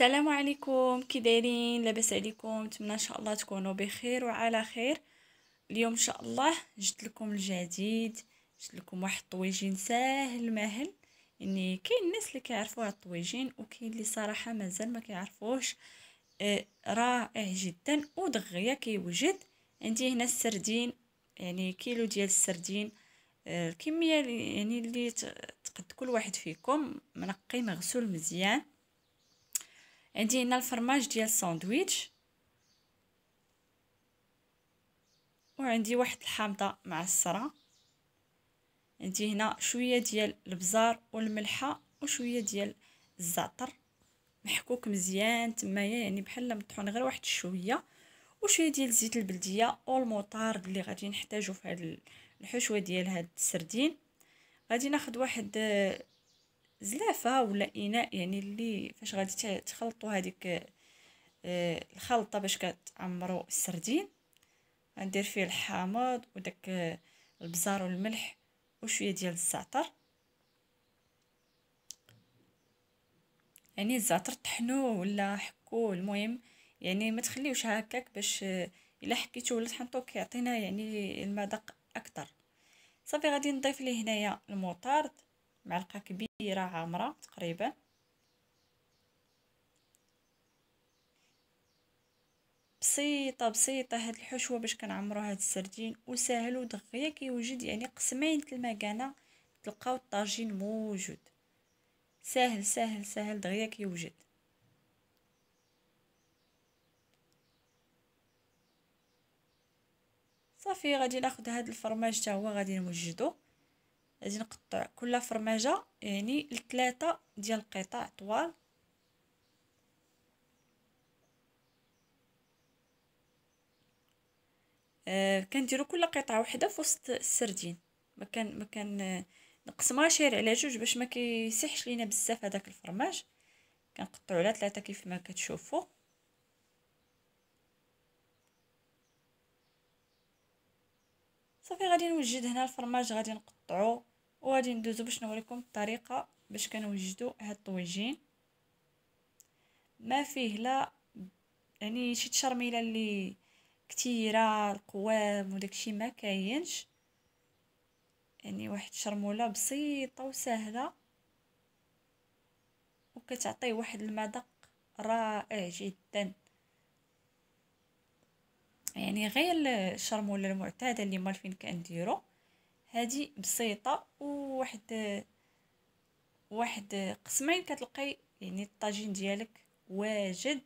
السلام عليكم كي دايرين لاباس عليكم نتمنى ان شاء الله تكونوا بخير وعلى خير اليوم ان شاء الله جبت لكم الجديد جبت لكم واحد الطويجين ساهل ماهل يعني كاين الناس اللي كيعرفوا هاد الطويجين وكاين اللي صراحه مازال ما كيعرفوش آه، رائع جدا ودغيا كيوجد عندي هنا السردين يعني كيلو ديال السردين آه الكميه يعني اللي تقد كل واحد فيكم منقي مغسول مزيان عندي هنا الفرماج ديال الساندويتش وعندي واحد الحامضه مع عندي هنا شويه ديال البزار والملحه وشويه ديال الزعتر محكوك مزيان تمايا يعني بحال مطحون غير واحد الشويه وشويه ديال زيت البلديه والموطارد اللي غادي نحتاجو في هاد الحشوه ديال هاد السردين غادي ناخد واحد زلافه ولا اناء يعني اللي فاش غادي تخلطوا هذيك آه، الخلطه باش كتعمروا السردين غندير فيه الحامض وداك آه، البزار والملح وشويه ديال الزعتر يعني الزعتر طحنوه ولا حكوه المهم يعني ما تخليوش هكاك باش آه، الا حكيتو ولا طحنتو كيعطينا يعني المذاق اكثر صافي غادي نضيف ليه هنايا الموطارد معلقه كبيره عامره تقريبا بسيطه بسيطه هاد الحشوه باش كنعمرو هاد السردين وسهل ودغيا كيوجد يعني قسمين كانا تلقاو الطاجين موجود ساهل ساهل ساهل دغيا كيوجد صافي غادي ناخد هاد الفرماج تا هو غادي نوجدو غادي نقطع كل فرماجه يعني لثلاثه ديال القطع طوال آه كنديرو كل قطعه وحده في وسط السردين ما كان ما كان آه، نقسمها شير على جوج باش ما لينا بزاف هذاك الفرماج كنقطعو على ثلاثه كيف ما كتشوفوا صافي غادي نوجد هنا الفرماج غادي نقطعو وغادي ندوزو باش نوريكم الطريقه باش كنوجدو هاد الطويجين ما فيه لا يعني شي تشرميله اللي كتيره القوام وداكشي ما كاينش يعني واحد الشرموله بسيطه وسهله وكتعطي واحد المذاق رائع جدا يعني غير الشرمولة المعتادة اللي مالفين كنديرو هذه بسيطة وواحد واحد قسمين كتلقاي يعني الطاجين ديالك واجد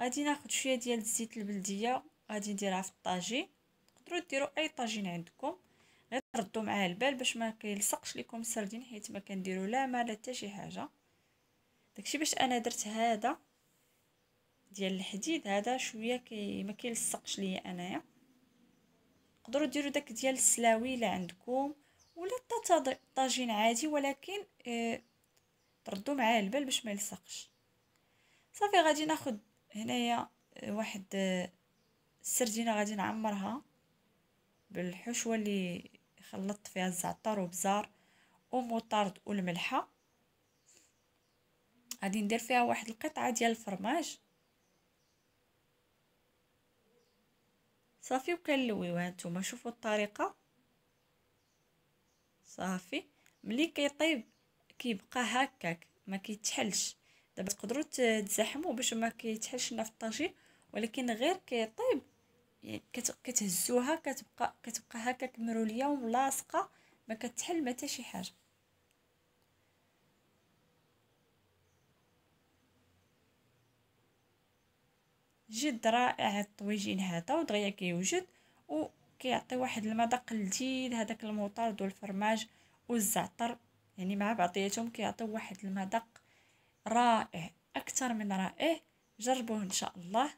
غادي ناخد شويه ديال الزيت البلديه غادي نديرها في الطاجين تقدروا ديروا اي طاجين عندكم غير تردوا معاه البال باش ما كيلصقش لكم السردين حيت ما كنديروا لا ما لا حتى شي حاجه داكشي باش انا درت هذا ديال الحديد هذا شويه كي ما كيلصقش ليا انايا تقدروا ديروا داك ديال السلاوي اللي عندكم ولا طاجين عادي ولكن اه تردوا معاه البال باش ما يلصقش صافي غادي ناخد هنايا آه، واحد آه، السردينه غادي نعمرها بالحشوه اللي خلطت فيها الزعتر وبزار وموطارد والملحه غادي ندير فيها واحد القطعه ديال الفرماج صافي وكنلويوها نتوما شوفوا الطريقه صافي ملي كيطيب كيبقى هكاك ما كيتحلش دابا تقدروا تزحموا باش ما كيتحلش لنا في الطاجين ولكن غير كيطيب يعني كتهزوها كتبقى كتبقى هكاك مروليه وملاصقه ما كتحل ما حتى شي حاجه جد رائع هاد الطويجين هذا ودغيا كيوجد وكيعطي واحد المذاق لذيذ هذاك الموطارد والفرماج والزعتر يعني مع بعضياتهم كيعطيو واحد المذاق رائع اكثر من رائع جربوه ان شاء الله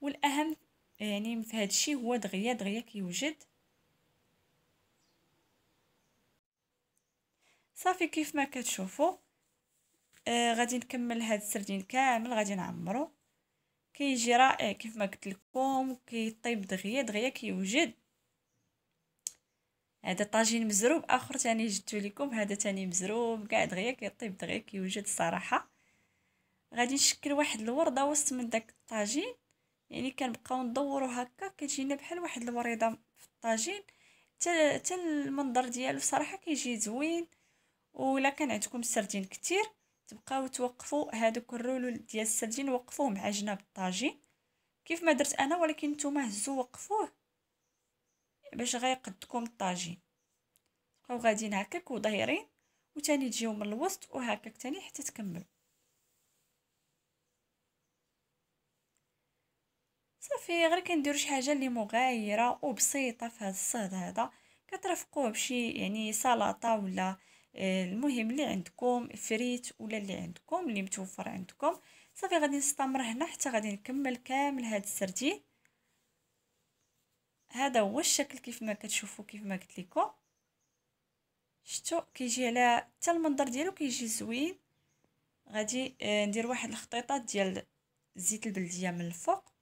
والاهم يعني في هذا الشيء هو دغيا دغيا كيوجد صافي كيف ما كتشوفوا آه غادي نكمل هذا السردين كامل غادي نعمرو كيجي رائع كيف ما قلت لكم كيطيب دغيا دغيا كيوجد هذا طاجين مزروب اخر تاني جبتو لكم هذا تاني مزروب كاع دغيا كيطيب دغيا كيوجد الصراحه غادي نشكل واحد الورده وسط من داك الطاجين يعني كنبقاو ندورو هكا كتجينا بحال واحد الوريضه في الطاجين حتى المنظر ديالو صراحه كيجي زوين ولا كان عندكم سردين كتير تبقاو توقفوا هادوك الرولو ديال السردين وقفوه مع جناب الطاجين كيف ما درت انا ولكن نتوما هزوا وقفوه باش غيقدكم الطاجين تبقاو غاديين هكاك وضايرين وتاني تجيو من الوسط وهكاك تاني حتى تكملوا صافي غير كنديروا شي حاجه اللي مغايره وبسيطه في هذا الصهد هذا كترفقوه بشي يعني سلطه ولا المهم اللي عندكم فريت ولا اللي عندكم اللي متوفر عندكم صافي غادي نستمر هنا حتى غادي نكمل كامل هذا السردين هذا هو الشكل كيف ما كتشوفوا كيف ما قلت لكم شتو كيجي على حتى المنظر ديالو كيجي زوين غادي آه، ندير واحد الخطيطات ديال زيت البلديه من الفوق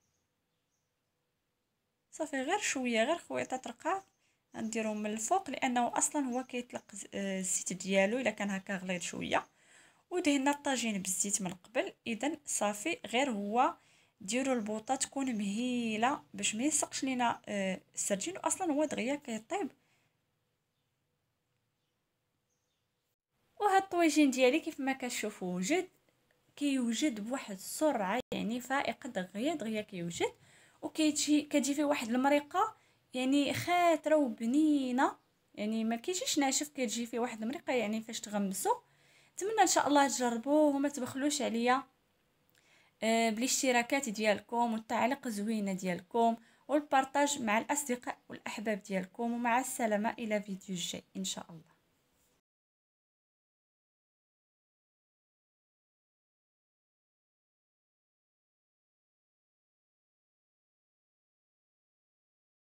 صافي غير شويه غير خويطات رقاق نديرو من الفوق لانه اصلا هو كيطلق آه، الزيت ديالو الا كان هكا غليظ شويه ودهنا الطاجين بالزيت من قبل اذا صافي غير هو ديروا البوطه تكون مهيله باش ما يلصقش لينا آه، السرجين واصلا هو دغيا كيطيب وهاد الطويجين ديالي كيف ما كتشوفوا وجد كيوجد بواحد السرعه يعني فائقه دغيا دغيا كيوجد وكتجي كتجي فيه واحد المريقه يعني خاتره وبنينه يعني ما كيجيش ناشف كتجي فيه واحد المريقه يعني فاش تغمسو نتمنى ان شاء الله تجربوه وما تبخلوش عليا آه، بالاشتراكات ديالكم والتعليق زوينه ديالكم والبارطاج مع الاصدقاء والاحباب ديالكم ومع السلامه الى فيديو جاي ان شاء الله